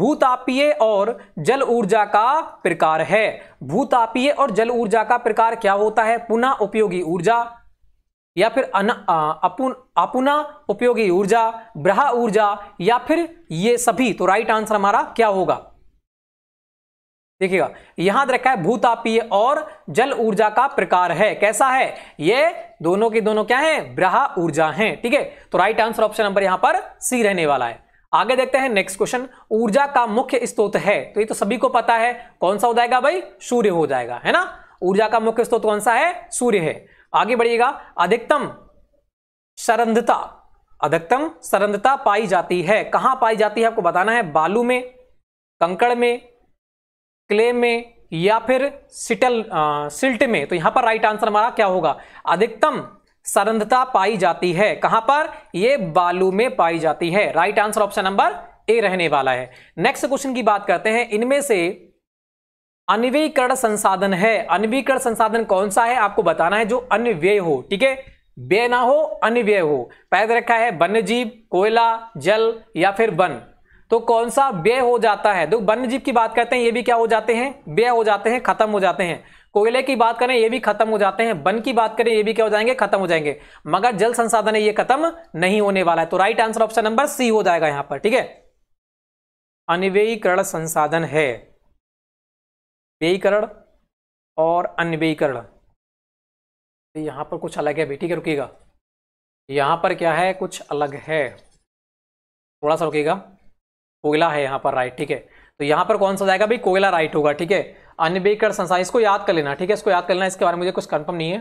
भूतापीय और जल ऊर्जा का प्रकार है भूतापीय और जल ऊर्जा का प्रकार क्या होता है पुनः उपयोगी ऊर्जा या फिर अन, अपुन अपुना उपयोगी ऊर्जा ब्रह ऊर्जा या फिर ये सभी तो राइट आंसर हमारा क्या होगा देखिएगा यहां रखा है भूतापीय और जल ऊर्जा का प्रकार है कैसा है ये दोनों के दोनों क्या है ब्रह ऊर्जा है ठीक है तो राइट आंसर ऑप्शन नंबर यहां पर सी रहने वाला है आगे देखते हैं नेक्स्ट क्वेश्चन ऊर्जा का मुख्य स्त्रोत है तो ये तो सभी को पता है कौन सा हो जाएगा भाई सूर्य हो जाएगा है ना ऊर्जा का मुख्य स्त्रोत कौन सा है सूर्य है आगे बढ़िएगा अधिकतम सरंधता अधिकतम सरंधता पाई जाती है कहां पाई जाती है आपको बताना है बालू में कंकड़ में क्ले में या फिर सिटल आ, सिल्ट में तो यहां पर राइट आंसर हमारा क्या होगा अधिकतम सरंधता पाई जाती है कहां पर यह बालू में पाई जाती है right answer option number A रहने वाला है नेक्स्ट क्वेश्चन की बात करते हैं इनमें से अनवीकरण संसाधन है अनवीकरण संसाधन कौन सा है आपको बताना है जो अनव्यय हो ठीक है व्यय ना हो अनव्यय हो पैद रखा है वन्य जीव कोयला जल या फिर वन तो कौन सा व्यय हो जाता है देखो वन्य जीव की बात करते हैं ये भी क्या हो जाते हैं व्यय हो जाते हैं खत्म हो जाते हैं कोयले की बात करें ये भी खत्म हो जाते हैं वन की बात करें ये भी क्या हो जाएंगे खत्म हो जाएंगे मगर जल संसाधन है ये खत्म नहीं होने वाला है तो right answer option number C हो जाएगा यहां पर ठीक है अनिवेयीकरण संसाधन है व्ययीकरण और अन्यवीकरण तो यहाँ पर कुछ अलग है भी ठीक है रुकेगा यहाँ पर क्या है कुछ अलग है थोड़ा सा रुकेगा कोयला है यहाँ पर राइट ठीक है तो यहाँ पर कौन सा जाएगा भाई कोयला राइट होगा ठीक है अन्यवीकरण संसाधन इसको याद कर लेना ठीक है इसको याद कर लेना इसके बारे में मुझे कुछ कंफर्म नहीं है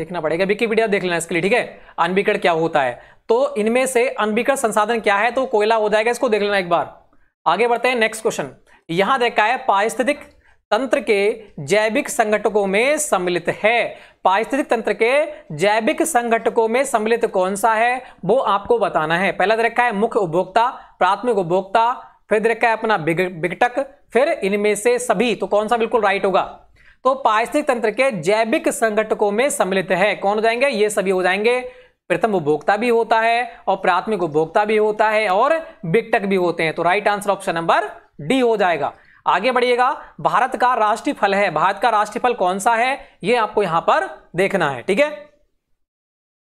देखना पड़ेगा वीडिया देख लेना इसके लिए ठीक है अनबिकर क्या होता है तो इनमें से अनबिकर संसाधन क्या है तो कोयला हो जाएगा इसको देख लेना एक बार आगे बढ़ते हैं नेक्स्ट क्वेश्चन यहां देखा है पारिस्थितिक तंत्र के जैविक संगठकों में सम्मिलित है पारिस्थितिक तंत्र के जैविक संगठकों में सम्मिलित कौन सा है वो आपको बताना है पहला रखा तो है मुख्य उपभोक्ता प्राथमिक उपभोक्ता फिर रखा है अपना बिगटक फिर इनमें से सभी तो कौन सा बिल्कुल राइट होगा तो पारिस्थितिक तंत्र के जैविक संगठकों में सम्मिलित है कौन हो जाएंगे ये सभी हो जाएंगे प्रथम उपभोक्ता भी होता है और प्राथमिक उपभोक्ता भी होता है और बिगटक भी होते हैं तो right answer option number D हो जाएगा आगे बढ़िएगा भारत का राष्ट्रीय फल है भारत का राष्ट्रीय फल कौन सा है यह आपको यहां पर देखना है ठीक है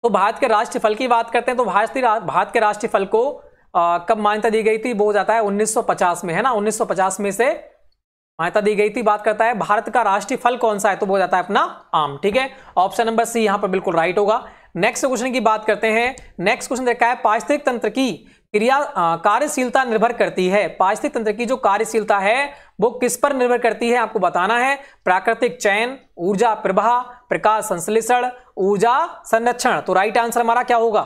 तो भारत के राष्ट्रीय फल की बात करते हैं तो भारतीय भारत के राष्ट्रीय फल को आ, कब मान्यता दी गई थी वो जाता है 1950 में है ना 1950 में से मान्यता दी गई थी बात करता है भारत का राष्ट्रीय फल कौन सा है तो वो जाता है अपना आम ठीक है ऑप्शन नंबर सी यहां पर बिल्कुल राइट होगा नेक्स्ट क्वेश्चन की बात करते हैं नेक्स्ट क्वेश्चन देखा है पारिस्थितिक तंत्र की क्रिया कार्यशीलता निर्भर करती है पारिस्थितिक तंत्र की जो कार्यशीलता है वो किस पर निर्भर करती है आपको बताना है प्राकृतिक चयन ऊर्जा प्रवाह प्रकाश संश्लेषण ऊर्जा संरक्षण तो राइट आंसर हमारा क्या होगा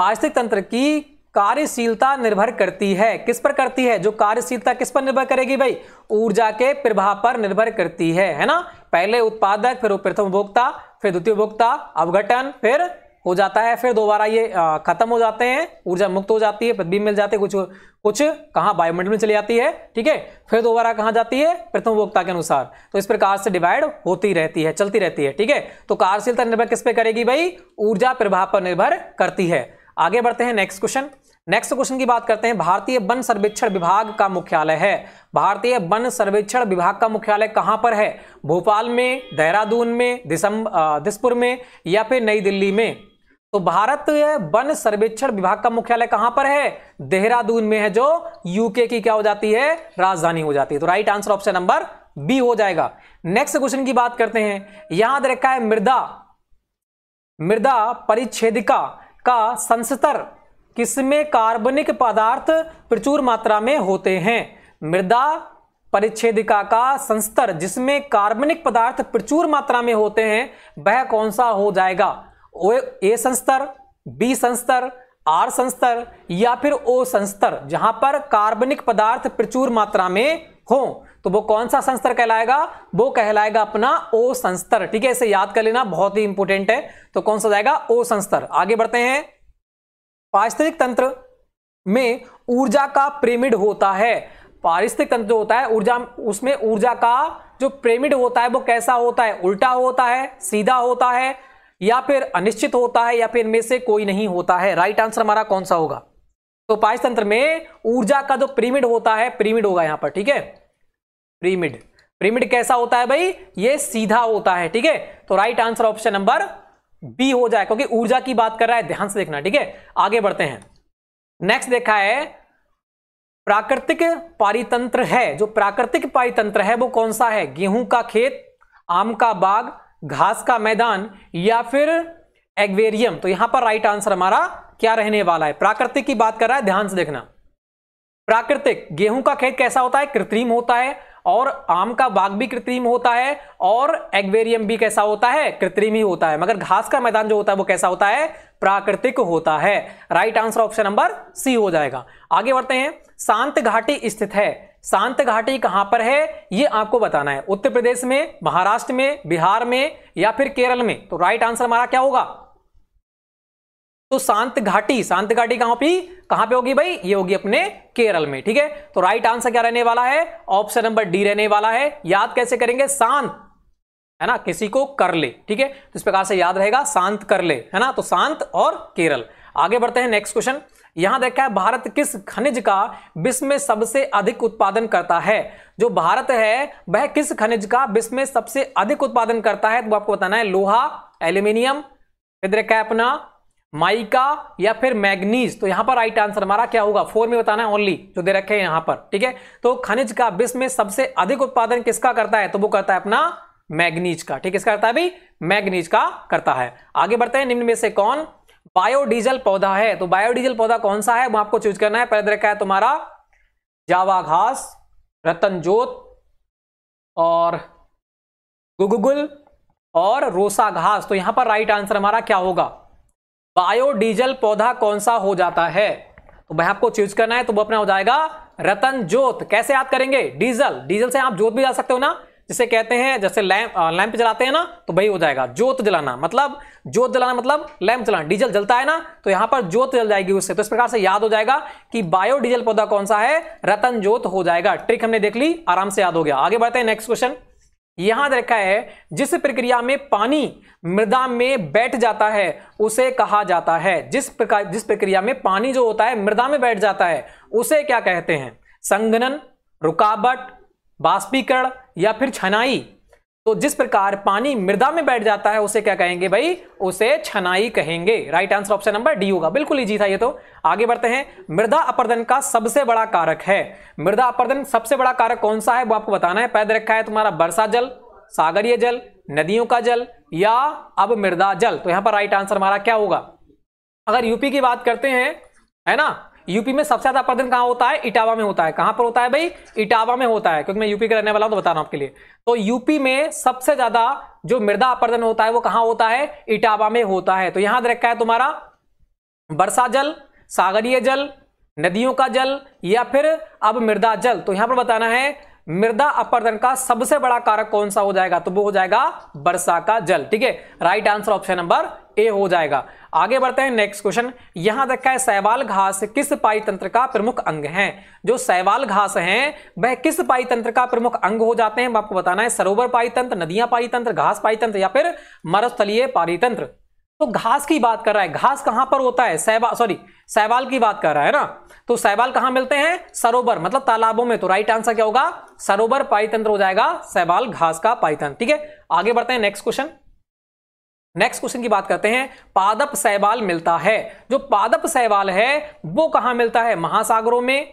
पारिस्थितिक तंत्र की कार्यशीलता निर्भर करती है किस पर करती है जो कार्यशीलता किस पर निर्भर करेगी भाई ऊर्जा के प्रभाव पर निर्भर करती है है ना पहले उत्पादक फिर प्रथम उपभोक्ता फिर द्वितीय उपभोक्ता अवघटन फिर हो जाता है फिर दोबारा ये खत्म हो जाते हैं ऊर्जा मुक्त हो जाती है प्रतिबिंब मिल जाते कुछ कुछ कहाँ वायुमंडल में चली जाती है ठीक है फिर दोबारा कहाँ जाती है प्रथम उपभोक्ता के अनुसार तो इस प्रकार से डिवाइड होती रहती है चलती रहती है ठीक है तो कार्यशीलता निर्भर किस पे करेगी भाई ऊर्जा प्रभाव पर निर्भर करती है आगे बढ़ते हैं नेक्स्ट क्वेश्चन नेक्स्ट क्वेश्चन की बात करते हैं भारतीय वन सर्वेक्षण विभाग का मुख्यालय है भारतीय वन सर्वेक्षण विभाग का मुख्यालय कहां पर है भोपाल में देहरादून में दिसंब दिसपुर में या फिर नई दिल्ली में तो भारत वन सर्वेक्षण विभाग का मुख्यालय कहां पर है देहरादून में है जो यूके की क्या हो जाती है राजधानी हो जाती है तो right answer option number B हो जाएगा नेक्स्ट क्वेश्चन की बात करते हैं यहां रखा है मृदा मृदा परिच्छेदिका का संस्तर किसमें कार्बनिक पदार्थ प्रचुर मात्रा में होते हैं मृदा परिच्छेदिका का संस्तर जिसमें कार्बनिक पदार्थ प्रचुर मात्रा में होते हैं वह कौन सा हो जाएगा ए संस्तर बी संस्तर आर संस्तर या फिर ओ संस्तर जहां पर कार्बनिक पदार्थ प्रचुर मात्रा में हो तो वो कौन सा संस्तर कहलाएगा वो कहलाएगा अपना ओ संस्तर ठीक है इसे याद कर लेना बहुत ही इंपॉर्टेंट है तो कौन सा जाएगा ओ संस्तर आगे बढ़ते हैं पारिस्थितिक तंत्र में ऊर्जा का प्रेमिड होता है पारिस्थितिक तंत्र जो होता है ऊर्जा उसमें ऊर्जा का जो प्रेमिड होता है वो कैसा होता है उल्टा होता है सीधा होता है या फिर अनिश्चित होता है या फिर इनमें से कोई नहीं होता है राइट आंसर हमारा कौन सा होगा तो पायस तंत्र में ऊर्जा का जो प्रीमिड होता है प्रीमिड होगा यहां पर ठीक है प्रीमिड प्रीमिड कैसा होता है भाई ये सीधा होता है ठीक है तो right answer option number B हो जाए क्योंकि ऊर्जा की बात कर रहा है ध्यान से देखना ठीक है आगे बढ़ते हैं नेक्स्ट देखा है प्राकृतिक पारितंत्र है जो प्राकृतिक पारितंत्र है वो कौन सा है गेहूं का खेत आम का बाग घास का मैदान या फिर एग्वेरियम तो यहां पर राइट आंसर हमारा क्या रहने वाला है प्राकृतिक की बात कर रहा है ध्यान से देखना प्राकृतिक गेहूं का खेत कैसा होता है कृत्रिम होता है और आम का बाग भी कृत्रिम होता है और एग्वेरियम भी कैसा होता है कृत्रिम ही होता है मगर घास का मैदान जो होता है वो कैसा होता है प्राकृतिक होता है right answer option number C हो जाएगा आगे बढ़ते हैं शांत घाटी स्थित है शांत घाटी कहां पर है ये आपको बताना है उत्तर प्रदेश में महाराष्ट्र में बिहार में या फिर केरल में तो राइट आंसर हमारा क्या होगा तो शांत घाटी शांत घाटी कहां पर कहां पे होगी भाई ये होगी अपने केरल में ठीक है तो राइट आंसर क्या रहने वाला है ऑप्शन नंबर डी रहने वाला है याद कैसे करेंगे शांत है ना किसी को कर ले ठीक है तो इस प्रकार से याद रहेगा शांत कर ले है ना तो शांत और केरल आगे बढ़ते हैं नेक्स्ट क्वेश्चन यहां देखा है भारत किस खनिज का विश्व में सबसे अधिक उत्पादन करता है जो भारत है वह किस खनिज का विश्व में सबसे अधिक उत्पादन करता है तो आपको बताना है लोहा एल्यूमिनियम फिर देखा है अपना माइका या फिर मैग्नीज तो यहां पर राइट आंसर हमारा क्या होगा फोर में बताना है ओनली जो दे रखे हैं यहां पर ठीक है तो खनिज का विश्व में सबसे अधिक उत्पादन किसका करता है तो वो करता है अपना मैग्नीज का ठीक है इसका करता है भी मैग्नीज का करता है आगे बढ़ते हैं निम्न में से कौन बायोडीजल पौधा है तो बायोडीजल पौधा कौन सा है वो आपको चूज करना है पहले तो रखा है तुम्हारा जावा घास रतन जोत और गुगुगुल और रोसा घास तो यहां पर राइट आंसर हमारा क्या होगा बायोडीजल पौधा कौन सा हो जाता है तो भाई आपको चूज करना है तो वो अपना हो जाएगा रतन जोत कैसे याद करेंगे डीजल डीजल से आप जोत भी जा सकते हो ना जिसे कहते हैं जैसे लैंप लैंप जलाते हैं ना तो वही हो जाएगा जोत जलाना मतलब जोत जलाना मतलब लैंप जलाना डीजल जलता है ना तो यहां पर जोत जल जाएगी उससे तो इस प्रकार से याद हो जाएगा कि बायोडीजल पौधा कौन सा है रतन जोत हो जाएगा ट्रिक हमने देख ली आराम से याद हो गया आगे बढ़ते हैं नेक्स्ट क्वेश्चन यहां देखा है जिस प्रक्रिया में पानी मृदा में बैठ जाता है उसे कहा जाता है जिस प्रकार जिस प्रक्रिया में पानी जो होता है मृदा में बैठ जाता है उसे क्या कहते हैं संघनन रुकावट बाष्पीकरण या फिर छनाई तो जिस प्रकार पानी मृदा में बैठ जाता है उसे क्या कहेंगे भाई उसे छनाई कहेंगे right answer option number D होगा बिल्कुल इजी था ये तो आगे बढ़ते हैं मृदा अपर्दन का सबसे बड़ा कारक है मृदा अपर्दन सबसे बड़ा कारक कौन सा है वो आपको बताना है पैद रखा है तुम्हारा वर्षा जल सागरीय जल नदियों का जल या अब मृदा जल तो यहां पर राइट आंसर हमारा क्या होगा अगर यूपी की बात करते हैं है ना यूपी में सबसे ज्यादा अपर्धन कहां होता है इटावा में होता है कहां पर होता है भाई इटावा में होता है क्योंकि मैं यूपी का रहने वाला हूं तो बता रहा हूं आपके लिए तो यूपी में सबसे ज्यादा जो मृदा अपर्दन होता है वो कहां होता है इटावा में होता है तो यहां रखा है तुम्हारा वर्षा जल सागरीय जल नदियों का जल या फिर अब मृदा जल तो यहां पर बताना है मृदा अपर्दन का सबसे बड़ा कारक कौन सा हो जाएगा तो वो हो जाएगा वर्षा का जल ठीक है right answer option number A हो जाएगा आगे बढ़ते हैं नेक्स्ट क्वेश्चन यहां देखा है सैवाल घास किस पाई तंत्र का प्रमुख अंग है जो सैवाल घास है वह किस पाई तंत्र का प्रमुख अंग हो जाते हैं आपको बताना है सरोवर पाई तंत्र नदियां पाई तंत्र घास पाई तंत्र या फिर मरुस्थलीय पारितंत्र तो घास की बात कर रहा है घास कहां पर होता है सहबा सॉरी सहवाल की बात कर रहा है ना तो सहवाल कहां मिलते हैं सरोवर मतलब तालाबों में तो राइट आंसर क्या होगा सरोवर पाईतंत्र हो जाएगा सहवाल घास का पाईतंत्र ठीक है आगे बढ़ते हैं नेक्स्ट क्वेश्चन नेक्स्ट क्वेश्चन की बात करते हैं पादप सहवाल मिलता है जो पादप सहवाल है वो कहां मिलता है महासागरों में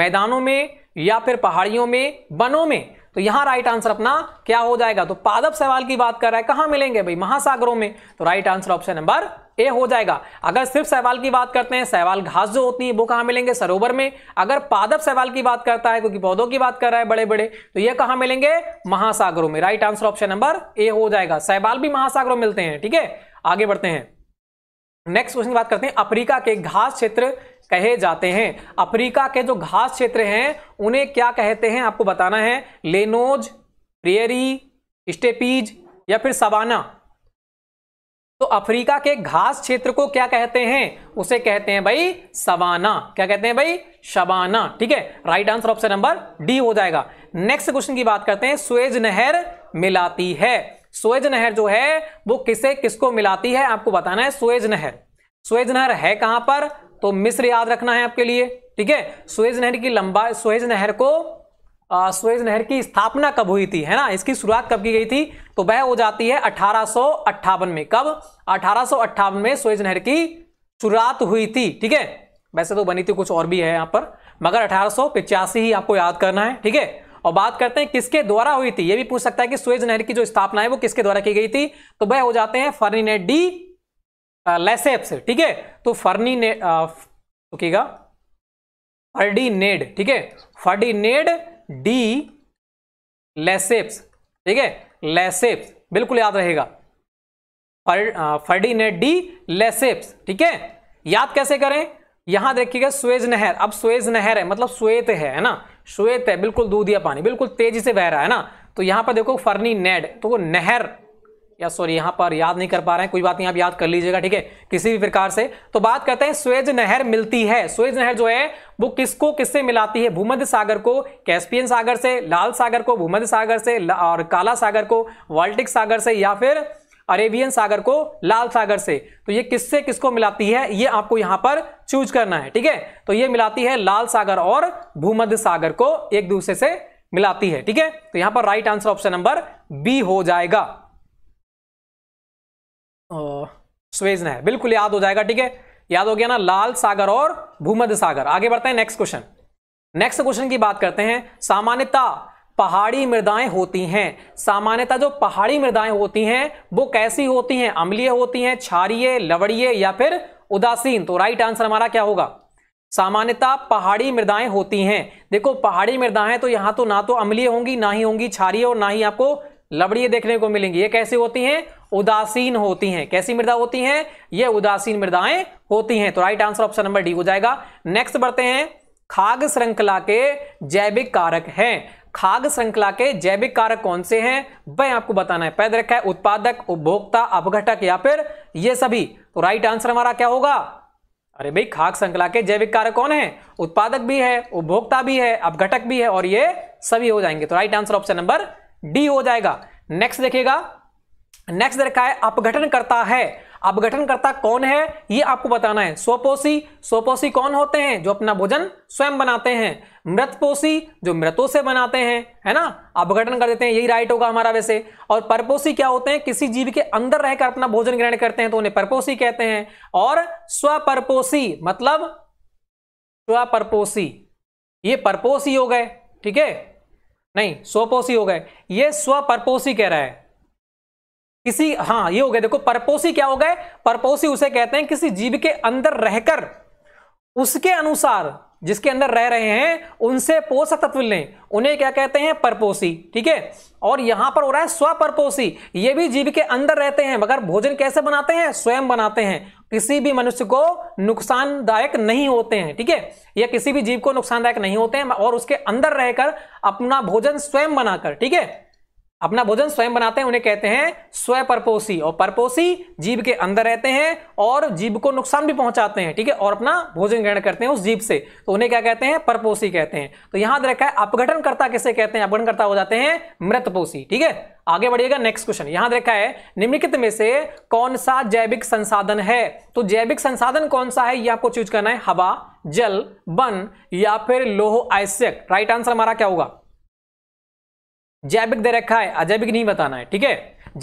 मैदानों में या फिर पहाड़ियों में वनों में तो यहां राइट आंसर अपना क्या हो जाएगा तो पादप सवाल की बात कर रहा है कहां मिलेंगे भाई महासागरों में तो right answer option number A हो जाएगा अगर सिर्फ सवाल की बात करते हैं सवाल घास जो होती है वो कहां मिलेंगे सरोवर में अगर पादप सवाल की बात करता है क्योंकि पौधों की बात कर रहा है बड़े बड़े तो ये कहां मिलेंगे महासागरों में right answer option number A हो जाएगा सहवाल भी महासागरों मिलते हैं ठीक है आगे बढ़ते हैं नेक्स्ट क्वेश्चन की बात करते हैं अफ्रीका के घास क्षेत्र कहे जाते हैं अफ्रीका के जो घास क्षेत्र हैं उन्हें क्या कहते हैं आपको बताना है लेनोज प्रेयरी स्टेपीज या फिर सवाना तो अफ्रीका के घास क्षेत्र को क्या कहते हैं उसे कहते हैं भाई सवाना क्या कहते हैं भाई शबाना ठीक है right answer option number D हो जाएगा नेक्स्ट क्वेश्चन की बात करते हैं स्वेज नहर मिलाती है सुएज नहर जो है वो किसे किसको मिलाती है आपको बताना है सुएज नहर सुएज नहर है कहां पर तो मिस्र याद रखना है आपके लिए ठीक है सुएज नहर की लंबा सुएज नहर को सुएज नहर की स्थापना कब हुई थी है ना इसकी शुरुआत कब की गई थी तो वह हो जाती है अठारह में कब अठारह में सोएज नहर की शुरुआत हुई थी ठीक है वैसे तो बनी थी कुछ और भी है यहां पर मगर अठारह ही आपको याद करना है ठीक है और बात करते हैं किसके द्वारा हुई थी यह भी पूछ सकता है कि सुएज नहर की जो स्थापना है वो किसके द्वारा की गई थी तो वह हो जाते हैं फर्नी डी लेसेप से ठीक है तो फर्नी फर्नीने फर्डी नेड ठीक है फर्डी नेड डी लेसेप्स ठीक है लेसेप्स बिल्कुल याद रहेगा फर्डी नेड डी लेसेप्स ठीक है याद कैसे करें यहां देखिएगा स्वेज नहर अब स्वेज नहर है मतलब स्वेत है है ना श्वेत है बिल्कुल या पानी बिल्कुल तेजी से बह रहा है ना तो यहाँ पर देखो फर्नी नेड तो वो नहर या सॉरी यहाँ पर याद नहीं कर पा रहे हैं कोई बात नहीं आप याद कर लीजिएगा ठीक है किसी भी प्रकार से तो बात करते हैं स्वेज नहर मिलती है स्वेज नहर जो है वो किसको किससे मिलाती है भूमध्य सागर को कैस्पियन सागर से लाल सागर को भूमध्य सागर से और काला सागर को वाल्टिक सागर से या फिर अरेबियन सागर को लाल सागर से तो ये किससे किसको मिलाती है ये आपको यहां पर चूज करना है ठीक है तो ये मिलाती है लाल सागर और भूमध्य सागर को एक दूसरे से मिलाती है ठीक है तो यहां पर right answer option number B हो जाएगा स्वेज है बिल्कुल याद हो जाएगा ठीक है याद हो गया ना लाल सागर और भूमध्य सागर आगे बढ़ते हैं नेक्स्ट क्वेश्चन नेक्स्ट क्वेश्चन की बात करते हैं सामान्यता पहाड़ी मृदाएं होती हैं सामान्यतः जो पहाड़ी मृदाएं होती हैं वो कैसी होती हैं अम्लीय होती हैं क्षारीय लवड़ीय या फिर उदासीन तो राइट आंसर हमारा क्या होगा सामान्यतः पहाड़ी मृदाएं होती हैं देखो पहाड़ी मृदाएं तो यहां तो ना तो अम्लीय होंगी ना ही होंगी क्षारीय और ना ही आपको लवड़ीय देखने को मिलेंगी ये कैसी होती हैं उदासीन होती हैं कैसी मृदा होती हैं ये उदासीन मृदाएं होती हैं तो right answer option number D हो जाएगा नेक्स्ट बढ़ते हैं खाग श्रृंखला के जैविक कारक हैं खाग श्रृंखला के जैविक कारक कौन से हैं वह आपको बताना है पैद रखा है उत्पादक उपभोक्ता अपघटक या फिर ये सभी तो राइट आंसर हमारा क्या होगा अरे भाई खाग श्रृंखला के जैविक कारक कौन है उत्पादक भी है उपभोक्ता भी है अपघटक भी है और ये सभी हो जाएंगे तो right answer option number D हो जाएगा नेक्स्ट देखिएगा नेक्स्ट रखा है अपघटन करता है अपघटनकर्ता कौन है ये आपको बताना है स्वपोषी स्वपोषी कौन होते हैं जो अपना भोजन स्वयं बनाते हैं मृतपोषी जो मृतों से बनाते हैं है ना अपघटन कर देते हैं यही राइट होगा हमारा वैसे और परपोषी क्या होते हैं किसी जीव के अंदर रहकर अपना भोजन ग्रहण करते हैं तो उन्हें परपोषी कहते हैं और स्वपरपोषी मतलब स्वपरपोषी ये परपोषी हो गए ठीक है नहीं स्वपोषी हो गए ये स्वपरपोषी कह रहा है किसी हाँ ये हो गया देखो परपोसी क्या हो गए परपोसी उसे कहते हैं किसी जीव के अंदर रहकर उसके अनुसार जिसके अंदर रह रहे हैं उनसे पोषक तत्व लें उन्हें क्या कहते हैं परपोसी ठीक है और यहां पर हो रहा है स्वपरपोसी ये भी जीव के अंदर रहते हैं मगर भोजन कैसे बनाते हैं स्वयं बनाते हैं किसी भी मनुष्य को नुकसानदायक नहीं होते हैं ठीक है या किसी भी जीव को नुकसानदायक नहीं होते हैं और उसके अंदर रहकर अपना भोजन स्वयं बनाकर ठीक है अपना भोजन स्वयं बनाते हैं उन्हें कहते हैं स्वयं और परपोसी जीव के अंदर रहते हैं और जीव को नुकसान भी पहुंचाते हैं ठीक है और अपना भोजन ग्रहण करते हैं उस जीव से तो उन्हें क्या कहते हैं परपोसी कहते हैं तो यहां रखा है अपघटनकर्ता किसे कहते हैं अपघटनकर्ता हो जाते हैं मृतपोषी ठीक है आगे बढ़िएगा नेक्स्ट क्वेश्चन यहां रखा है निम्नलिखित में से कौन सा जैविक संसाधन है तो जैविक संसाधन कौन सा है यह आपको चूज करना है हवा जल वन या फिर लोह आवश्यक राइट आंसर हमारा क्या होगा जैविक दे रखा है अजैविक नहीं बताना है ठीक है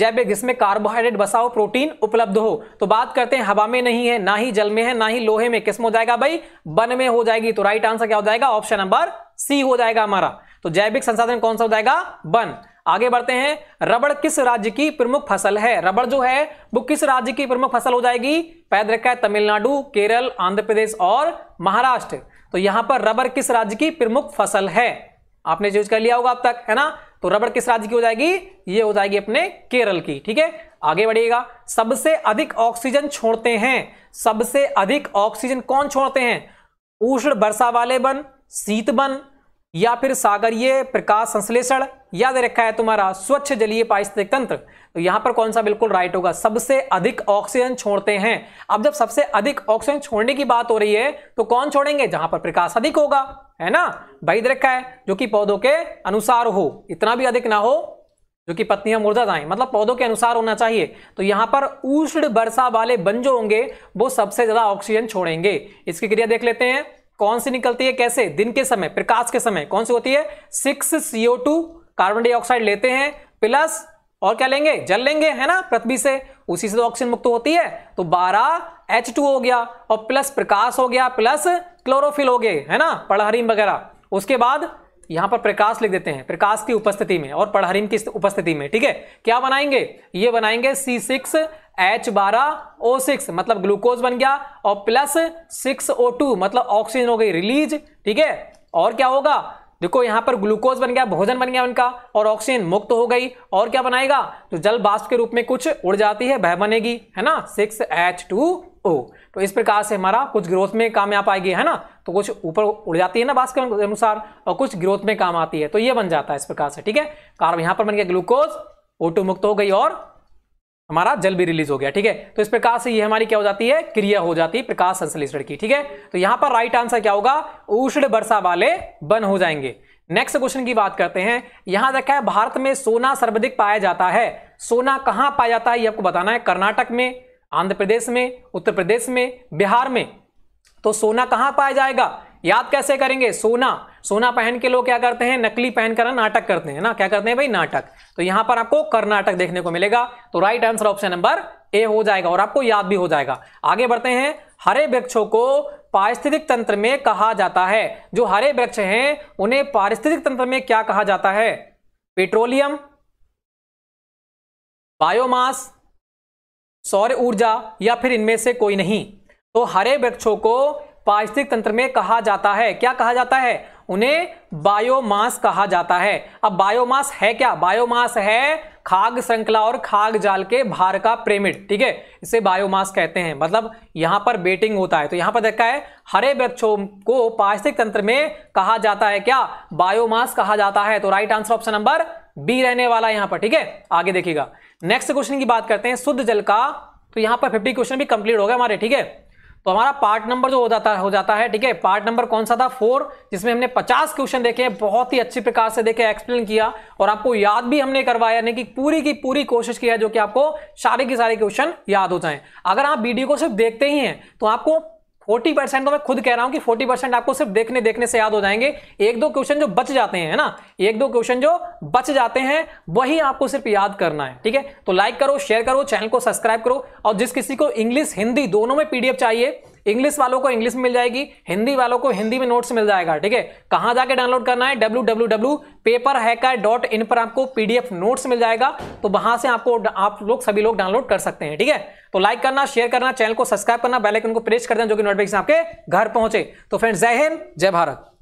जैविक जिसमें कार्बोहाइड्रेट बसाओ प्रोटीन उपलब्ध हो तो बात करते हैं हवा में नहीं है ना ही जल में है ना ही लोहे में किसम हो जाएगा भाई बन में हो जाएगी तो राइट आंसर क्या हो जाएगा ऑप्शन नंबर सी हो जाएगा हमारा तो जैविक संसाधन कौन सा हो जाएगा बन आगे बढ़ते हैं रबड़ किस राज्य की प्रमुख फसल है रबड़ जो है वो किस राज्य की प्रमुख फसल हो जाएगी पैद रखा है तमिलनाडु केरल आंध्र प्रदेश और महाराष्ट्र तो यहां पर रबड़ किस राज्य की प्रमुख फसल है आपने चूज कर लिया होगा अब तक है ना तो रबड़ किस राज्य की हो जाएगी ये हो जाएगी अपने केरल की ठीक है आगे बढ़िएगा सबसे अधिक ऑक्सीजन छोड़ते हैं सबसे अधिक ऑक्सीजन कौन छोड़ते हैं उष्ण वर्षा वाले बन शीत बन या फिर सागरीय प्रकाश संश्लेषण याद रखा है तुम्हारा स्वच्छ जलीय पारिस्थितिक तंत्र तो यहां पर कौन सा बिल्कुल राइट होगा सबसे अधिक ऑक्सीजन छोड़ते हैं अब जब सबसे अधिक ऑक्सीजन छोड़ने की बात हो रही है तो कौन छोड़ेंगे जहां पर प्रकाश अधिक होगा है ना वैध रखा है जो कि पौधों के अनुसार हो इतना भी अधिक ना हो जो कि पत्नियां मुर्दा जाएं मतलब पौधों के अनुसार होना चाहिए तो यहां पर उष्ण वर्षा वाले बन जो होंगे वो सबसे ज्यादा ऑक्सीजन छोड़ेंगे इसकी क्रिया देख लेते हैं कौन सी निकलती है कैसे दिन के समय प्रकाश के समय कौन सी होती है six CO two carbon dioxide लेते हैं प्लस और क्या लेंगे जल लेंगे है ना पृथ्वी से उसी से तो ऑक्सीजन मुक्त होती है तो बारह एच टू हो गया और प्लस प्रकाश हो गया प्लस क्लोरोफिल हो गए है ना पड़हरीम वगैरह उसके बाद यहां पर प्रकाश लिख देते हैं प्रकाश की उपस्थिति में और पड़हरीम की उपस्थिति में ठीक है क्या बनाएंगे ये बनाएंगे सी सिक्स एच बारह ओ सिक्स मतलब ग्लूकोज बन गया और प्लस सिक्स ओ टू मतलब ऑक्सीजन हो गई रिलीज ठीक है और क्या होगा देखो यहां पर ग्लूकोज बन गया भोजन बन गया उनका और ऑक्सीजन मुक्त हो गई और क्या बनाएगा तो जल बाष्प के रूप में कुछ उड़ जाती है वह बनेगी है ना सिक्स एच टू ओ तो इस प्रकार से हमारा कुछ ग्रोथ में काम आएगी पाएगी है ना तो कुछ ऊपर उड़ जाती है ना बास्केट के अनुसार और कुछ ग्रोथ में काम आती है तो ये बन जाता है इस प्रकार से ठीक है कार्बन यहां पर बन गया ग्लूकोज ओटो मुक्त हो गई और हमारा जल भी रिलीज हो गया ठीक है तो इस प्रकार से ये हमारी क्या हो जाती है क्रिया हो जाती है प्रकाश संश्लेषण की ठीक है तो यहां पर राइट आंसर क्या होगा उष्ण वर्षा वाले बन हो जाएंगे नेक्स्ट क्वेश्चन की बात करते हैं यहां देखा है भारत में सोना सर्वाधिक पाया जाता है सोना कहां पाया जाता है ये आपको बताना है कर्नाटक में आंध्र प्रदेश में उत्तर प्रदेश में बिहार में तो सोना कहाँ पाया जाएगा याद कैसे करेंगे सोना सोना पहन के लोग क्या करते हैं नकली पहनकर नाटक करते हैं ना क्या करते हैं भाई नाटक तो यहां पर आपको कर्नाटक देखने को मिलेगा तो right answer option number A हो जाएगा और आपको याद भी हो जाएगा आगे बढ़ते हैं हरे वृक्षों को पारिस्थितिक तंत्र में कहा जाता है जो हरे वृक्ष हैं उन्हें पारिस्थितिक तंत्र में क्या कहा जाता है पेट्रोलियम बायोमास सौर ऊर्जा या फिर इनमें से कोई नहीं तो हरे वृक्षों को पारिस्थितिक तंत्र में कहा जाता है क्या कहा जाता है उन्हें बायोमास कहा जाता है अब बायोमास है क्या बायोमास है खाग श्रृंखला और खाग जाल के भार का प्रेमिड ठीक है इसे बायोमास कहते हैं मतलब यहां पर बेटिंग होता है तो यहां पर देखा है हरे वृक्षों को पारिस्थितिक तंत्र में कहा जाता है क्या बायोमास कहा जाता है तो right answer option number B रहने वाला यहां पर ठीक है आगे देखिएगा नेक्स्ट क्वेश्चन की बात करते हैं शुद्ध जल का तो यहाँ पर फिफ्टी क्वेश्चन भी कंप्लीट हो गए हमारे ठीक है तो हमारा पार्ट नंबर जो हो जाता हो जाता है ठीक है पार्ट नंबर कौन सा था फोर जिसमें हमने पचास क्वेश्चन देखे बहुत ही अच्छी प्रकार से देखे एक्सप्लेन किया और आपको याद भी हमने करवाया कि पूरी की पूरी कोशिश किया जो कि आपको सारे के सारे क्वेश्चन याद हो जाएं अगर आप वीडियो को सिर्फ देखते ही हैं तो आपको 40 परसेंट तो मैं खुद कह रहा हूं कि 40 परसेंट आपको सिर्फ देखने देखने से याद हो जाएंगे एक दो क्वेश्चन जो बच जाते हैं ना एक दो क्वेश्चन जो बच जाते हैं वही आपको सिर्फ याद करना है ठीक है तो लाइक करो शेयर करो चैनल को सब्सक्राइब करो और जिस किसी को इंग्लिश हिंदी दोनों में पीडीएफ चाहिए इंग्लिश वालों को इंग्लिश में मिल जाएगी हिंदी वालों को हिंदी में नोट्स मिल जाएगा ठीक है कहां जाके डाउनलोड करना है इन पर आपको पीडीएफ नोट्स मिल जाएगा तो वहां से आपको आप लोग सभी लोग डाउनलोड कर सकते हैं ठीक है तो लाइक करना शेयर करना चैनल को सब्सक्राइब करना बेलाइकन को प्रेस कर देना जो कि नोटिफिकेशन आपके घर पहुंचे तो फ्रेंड जय हिंद जय भारत